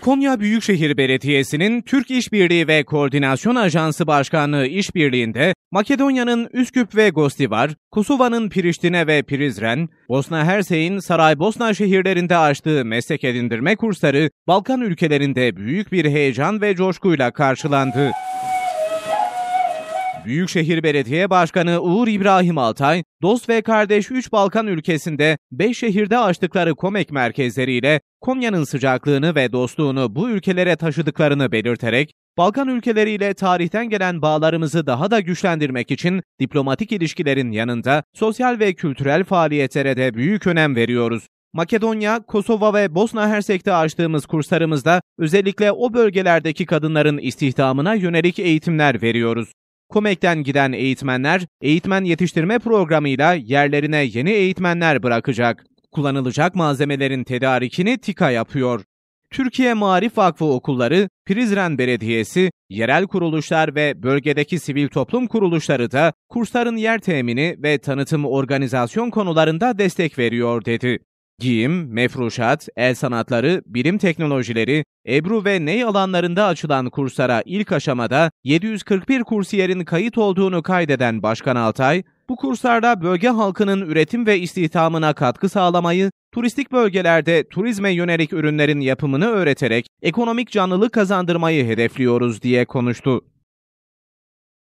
Konya Büyükşehir Belediyesi'nin Türk İşbirliği ve Koordinasyon Ajansı Başkanlığı işbirliğinde Makedonya'nın Üsküp ve Gostivar, Kosova'nın Piriştine ve Prizren, Bosna Hersey'in Saraybosna şehirlerinde açtığı meslek edindirme kursları Balkan ülkelerinde büyük bir heyecan ve coşkuyla karşılandı. Büyükşehir Belediye Başkanı Uğur İbrahim Altay, dost ve kardeş 3 Balkan ülkesinde 5 şehirde açtıkları Komek merkezleriyle Konya'nın sıcaklığını ve dostluğunu bu ülkelere taşıdıklarını belirterek, Balkan ülkeleriyle tarihten gelen bağlarımızı daha da güçlendirmek için diplomatik ilişkilerin yanında sosyal ve kültürel faaliyetlere de büyük önem veriyoruz. Makedonya, Kosova ve Bosna Hersek'te açtığımız kurslarımızda özellikle o bölgelerdeki kadınların istihdamına yönelik eğitimler veriyoruz. Komek'ten giden eğitmenler, eğitmen yetiştirme programıyla yerlerine yeni eğitmenler bırakacak. Kullanılacak malzemelerin tedarikini TİKA yapıyor. Türkiye Maarif Vakfı okulları, Prizren Belediyesi, yerel kuruluşlar ve bölgedeki sivil toplum kuruluşları da kursların yer temini ve tanıtım organizasyon konularında destek veriyor dedi. Giyim, mefruşat, el sanatları, bilim teknolojileri, Ebru ve Ney alanlarında açılan kurslara ilk aşamada 741 kursiyerin kayıt olduğunu kaydeden Başkan Altay, bu kurslarda bölge halkının üretim ve istihdamına katkı sağlamayı, turistik bölgelerde turizme yönelik ürünlerin yapımını öğreterek ekonomik canlılık kazandırmayı hedefliyoruz diye konuştu.